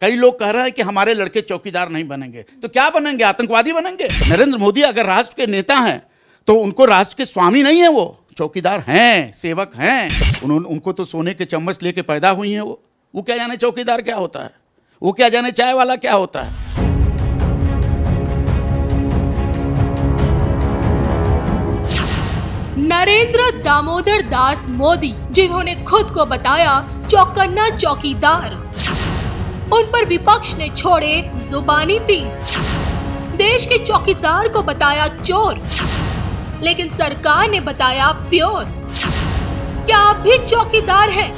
कई लोग कह रहे हैं कि हमारे लड़के चौकीदार नहीं बनेंगे तो क्या बनेंगे आतंकवादी बनेंगे नरेंद्र मोदी अगर राष्ट्र के नेता हैं तो उनको राष्ट्र के स्वामी नहीं है वो चौकीदार हैं सेवक हैं उन्होंने उनको तो सोने के चम्मच लेके पैदा हुई हैं वो वो क्या जाने चौकीदार क्या होता है वो क्या जाने चाय वाला क्या होता है नरेंद्र दामोदर दास मोदी जिन्होंने खुद को बताया चौकन्ना चौकीदार उन पर विपक्ष ने छोड़े जुबानी दी देश के चौकीदार को बताया चोर लेकिन सरकार ने बताया प्योर क्या आप भी चौकीदार हैं?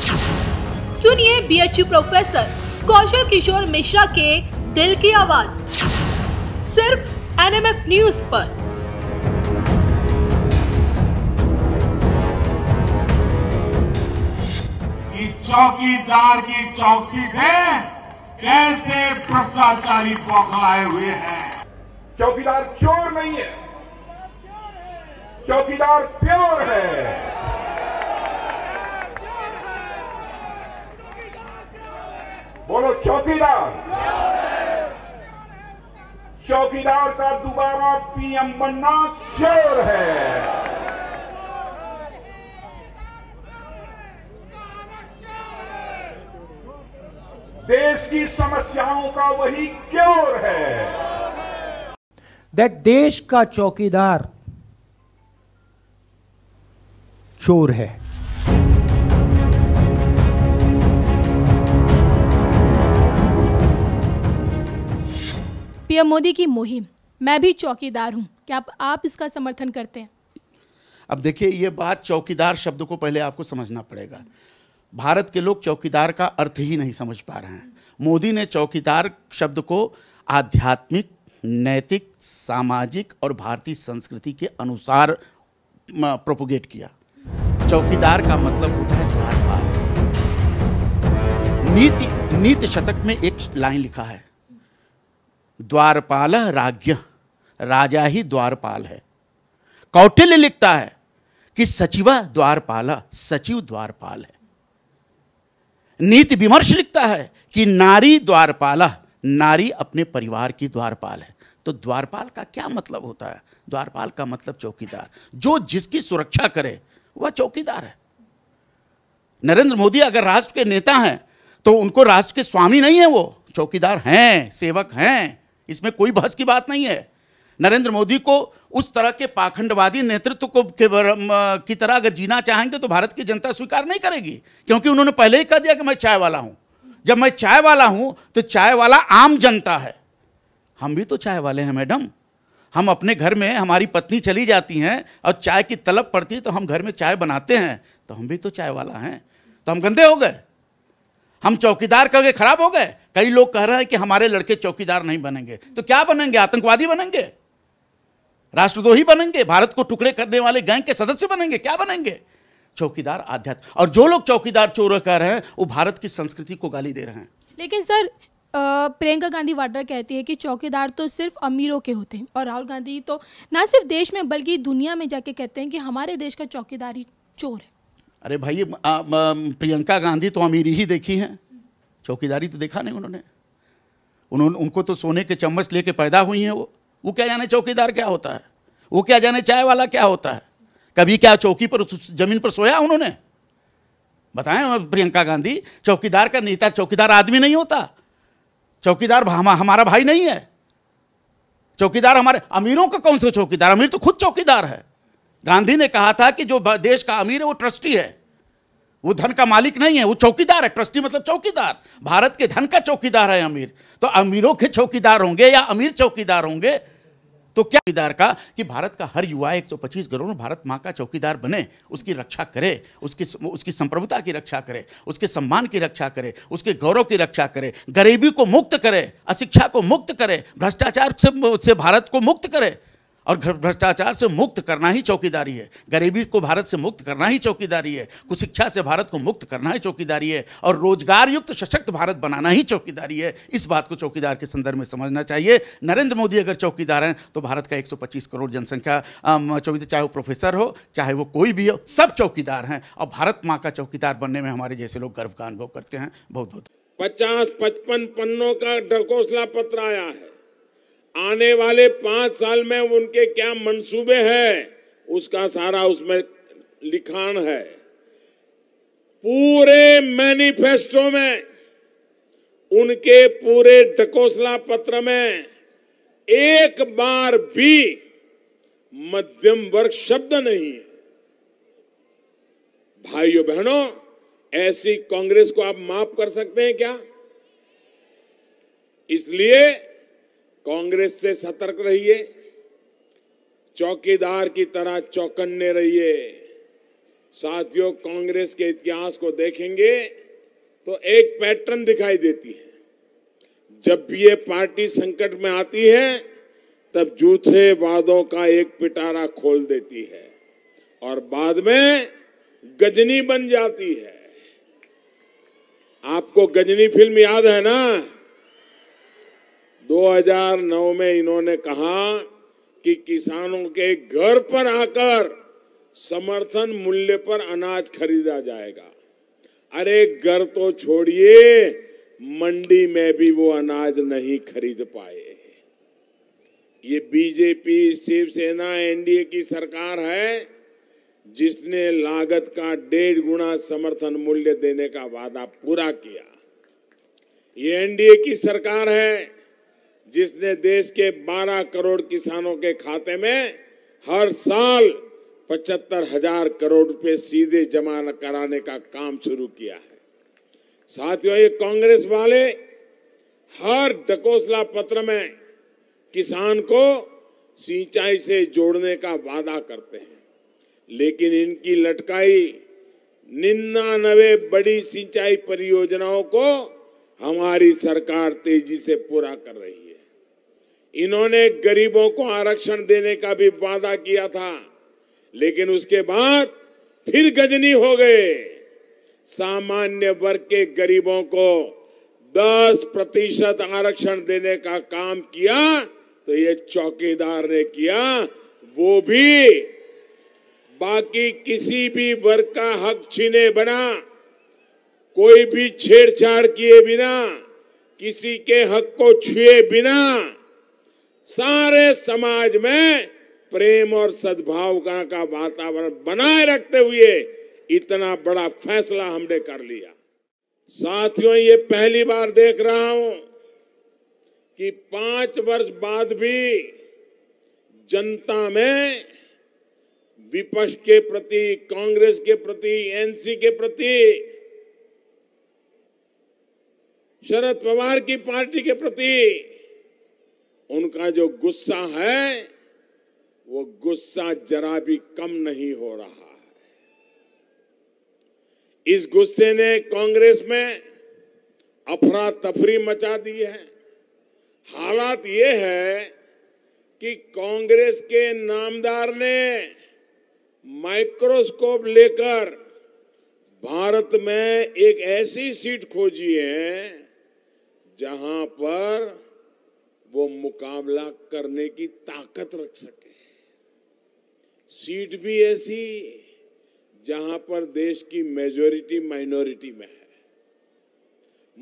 सुनिए बीएचयू प्रोफेसर कौशल किशोर मिश्रा के दिल की आवाज सिर्फ एनएमएफ न्यूज पर चौकीदार की चौकसी से कैसे भ्रष्टाचारी पौखलाए हुए हैं चौकीदार चोर नहीं है चौकीदार प्योर है बोलो चौकीदार चौकीदार का दोबारा पीएम बनना श्योर है देश की समस्याओं का वही क्योर है दैट देश का चौकीदार चोर है पीएम मोदी की मुहिम मैं भी चौकीदार हूं क्या आप, आप इसका समर्थन करते हैं अब देखिए ये बात चौकीदार शब्द को पहले आपको समझना पड़ेगा भारत के लोग चौकीदार का अर्थ ही नहीं समझ पा रहे हैं मोदी ने चौकीदार शब्द को आध्यात्मिक नैतिक सामाजिक और भारतीय संस्कृति के अनुसार प्रोपोगेट किया चौकीदार का मतलब होता है द्वारपाल नीति नीति शतक में एक लाइन लिखा है द्वारपाल राज्य राजा ही द्वारपाल है कौटिल्य लिखता है कि सचिवा द्वारपाला सचिव द्वारपाल है नीति विमर्श लिखता है कि नारी द्वारपाला नारी अपने परिवार की द्वारपाल है तो द्वारपाल का क्या मतलब होता है द्वारपाल का मतलब चौकीदार जो जिसकी सुरक्षा करे वह चौकीदार है नरेंद्र मोदी अगर राष्ट्र के नेता हैं तो उनको राष्ट्र के स्वामी नहीं है वो चौकीदार हैं सेवक हैं इसमें कोई बहस की बात नहीं है नरेंद्र मोदी को उस तरह के पाखंडवादी नेतृत्व को के की तरह अगर जीना चाहेंगे तो भारत की जनता स्वीकार नहीं करेगी क्योंकि उन्होंने पहले ही कह दिया कि मैं चाय वाला हूँ जब मैं चाय वाला हूँ तो चाय वाला आम जनता है हम भी तो चाय वाले हैं मैडम हम अपने घर में हमारी पत्नी चली जाती हैं और चाय की तलब पड़ती है तो हम घर में चाय बनाते हैं तो हम भी तो चाय वाला हैं तो हम गंदे हो गए हम चौकीदार कह गए खराब हो गए कई लोग कह रहे हैं कि हमारे लड़के चौकीदार नहीं बनेंगे तो क्या बनेंगे आतंकवादी बनेंगे राष्ट्रद्रोही बनेंगे भारत को टुकड़े करने वाले गैंग के सदस्य बनेंगे क्या बनेंगे चौकीदार आध्यात्म और जो लोग चौकीदार चोर कह रहे हैं वो भारत की संस्कृति को गाली दे रहे हैं लेकिन सर प्रियंका गांधी वाड्रा कहती है कि चौकीदार तो सिर्फ अमीरों के होते हैं और राहुल गांधी तो ना सिर्फ देश में बल्कि दुनिया में जाके कहते हैं कि हमारे देश का चौकीदार ही चोर है अरे भाई प्रियंका गांधी तो अमीरी ही देखी है चौकीदारी तो देखा नहीं उन्होंने उन्होंने उनको तो सोने के चम्मच लेके पैदा हुई हैं वो वो क्या जाने चौकीदार क्या होता है वो क्या जाने चाय वाला क्या होता है कभी क्या चौकी पर जमीन पर सोया उन्होंने बताएं प्रियंका गांधी चौकीदार का नेता चौकीदार आदमी नहीं होता चौकीदार हमारा भाई नहीं है चौकीदार हमारे अमीरों का कौन सा चौकीदार अमीर तो खुद चौकीदार है गांधी ने कहा था कि जो देश का अमीर है वो ट्रस्टी है वो धन का मालिक नहीं है वो चौकीदार है ट्रस्टी मतलब चौकीदार भारत के धन का चौकीदार है अमीर तो अमीरों के चौकीदार होंगे या अमीर चौकीदार होंगे तो क्या चौकीदार का कि भारत का हर युवा 125 करोड़ भारत माँ का चौकीदार बने उसकी रक्षा करे उसकी उसकी संप्रभुता की रक्षा करे उसके सम्मान की रक्षा करे उसके गौरव की रक्षा करे गरीबी को मुक्त करे अशिक्षा को मुक्त करे भ्रष्टाचार से, से भारत को मुक्त करे और भ्रष्टाचार से मुक्त करना ही चौकीदारी है गरीबी को भारत से मुक्त करना ही चौकीदारी है कुशिक्षा से भारत को मुक्त करना ही चौकीदारी है और रोजगार युक्त सशक्त भारत बनाना ही चौकीदारी है इस बात को चौकीदार के संदर्भ में समझना चाहिए नरेंद्र मोदी अगर चौकीदार हैं तो भारत का 125 करोड़ जनसंख्या चौकीदार चाहे वो प्रोफेसर हो चाहे वो कोई भी हो सब चौकीदार हैं और भारत माँ का चौकीदार बनने में हमारे जैसे लोग गर्व का अनुभव करते हैं बहुत बहुत पचास पचपन पन्नों का ढकोसला पत्र आया है आने वाले पांच साल में उनके क्या मंसूबे हैं उसका सारा उसमें लिखान है पूरे मैनिफेस्टो में उनके पूरे ढकोसला पत्र में एक बार भी मध्यम वर्ग शब्द नहीं है भाइयों बहनों ऐसी कांग्रेस को आप माफ कर सकते हैं क्या इसलिए कांग्रेस से सतर्क रहिए चौकीदार की तरह चौकन्ने रहिए साथियों कांग्रेस के इतिहास को देखेंगे तो एक पैटर्न दिखाई देती है जब भी ये पार्टी संकट में आती है तब जूठे वादों का एक पिटारा खोल देती है और बाद में गजनी बन जाती है आपको गजनी फिल्म याद है ना 2009 में इन्होंने कहा कि किसानों के घर पर आकर समर्थन मूल्य पर अनाज खरीदा जाएगा अरे घर तो छोड़िए मंडी में भी वो अनाज नहीं खरीद पाए ये बीजेपी शिवसेना एनडीए की सरकार है जिसने लागत का डेढ़ गुना समर्थन मूल्य देने का वादा पूरा किया ये एनडीए की सरकार है जिसने देश के 12 करोड़ किसानों के खाते में हर साल पचहत्तर हजार करोड़ रुपए सीधे जमा कराने का काम शुरू किया है साथियों ये कांग्रेस वाले हर डकोसला पत्र में किसान को सिंचाई से जोड़ने का वादा करते हैं लेकिन इनकी लटकाई निन्यानवे बड़ी सिंचाई परियोजनाओं को हमारी सरकार तेजी से पूरा कर रही है इन्होंने गरीबों को आरक्षण देने का भी वादा किया था लेकिन उसके बाद फिर गजनी हो गए सामान्य वर्ग के गरीबों को 10 प्रतिशत आरक्षण देने का काम किया तो ये चौकीदार ने किया वो भी बाकी किसी भी वर्ग का हक छीने बना कोई भी छेड़छाड़ किए बिना किसी के हक को छुए बिना सारे समाज में प्रेम और सद्भाव का, का वातावरण बनाए रखते हुए इतना बड़ा फैसला हमने कर लिया साथियों ये पहली बार देख रहा हूं कि पांच वर्ष बाद भी जनता में विपक्ष के प्रति कांग्रेस के प्रति एनसी के प्रति शरद पवार की पार्टी के प्रति उनका जो गुस्सा है वो गुस्सा जरा भी कम नहीं हो रहा है इस गुस्से ने कांग्रेस में अफरा तफरी मचा दी है हालात ये है कि कांग्रेस के नामदार ने माइक्रोस्कोप लेकर भारत में एक ऐसी सीट खोजी है जहां पर वो मुकाबला करने की ताकत रख सके सीट भी ऐसी जहां पर देश की मेजोरिटी माइनॉरिटी में है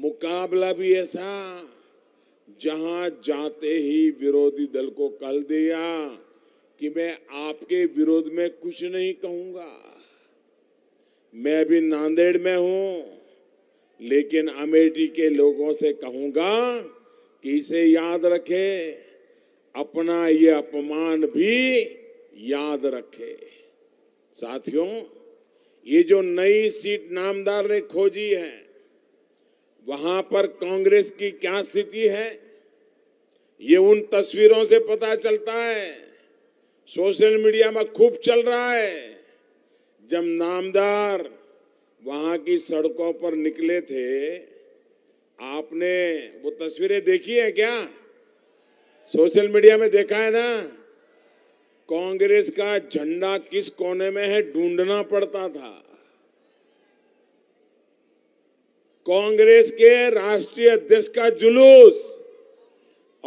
मुकाबला भी ऐसा जहां जाते ही विरोधी दल को कल दिया कि मैं आपके विरोध में कुछ नहीं कहूंगा मैं भी नांदेड़ में हूं लेकिन अमेठी के लोगों से कहूंगा कि इसे याद रखे अपना ये अपमान भी याद रखे साथियों ये जो नई सीट नामदार ने खोजी है वहां पर कांग्रेस की क्या स्थिति है ये उन तस्वीरों से पता चलता है सोशल मीडिया में खूब चल रहा है जब नामदार वहां की सड़कों पर निकले थे आपने वो तस्वीरें देखी है क्या सोशल मीडिया में देखा है ना कांग्रेस का झंडा किस कोने में है ढूंढना पड़ता था कांग्रेस के राष्ट्रीय अध्यक्ष का जुलूस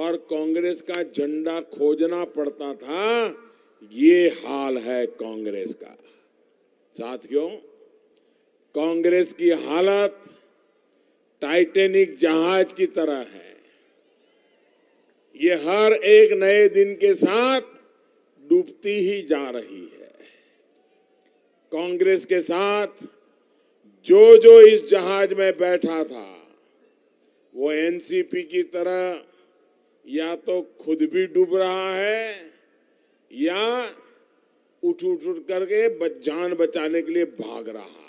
और कांग्रेस का झंडा खोजना पड़ता था ये हाल है कांग्रेस का साथियों कांग्रेस की हालत टाइटेनिक जहाज की तरह है ये हर एक नए दिन के साथ डूबती ही जा रही है कांग्रेस के साथ जो जो इस जहाज में बैठा था वो एनसीपी की तरह या तो खुद भी डूब रहा है या उठ उठ उठ करके जान बचाने के लिए भाग रहा है